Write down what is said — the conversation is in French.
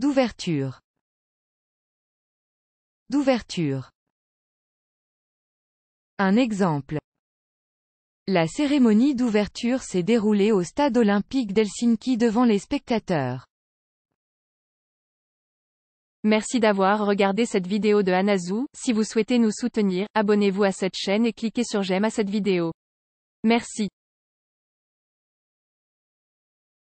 D'ouverture. D'ouverture. Un exemple. La cérémonie d'ouverture s'est déroulée au stade olympique d'Helsinki devant les spectateurs. Merci d'avoir regardé cette vidéo de Anazou. Si vous souhaitez nous soutenir, abonnez-vous à cette chaîne et cliquez sur j'aime à cette vidéo. Merci.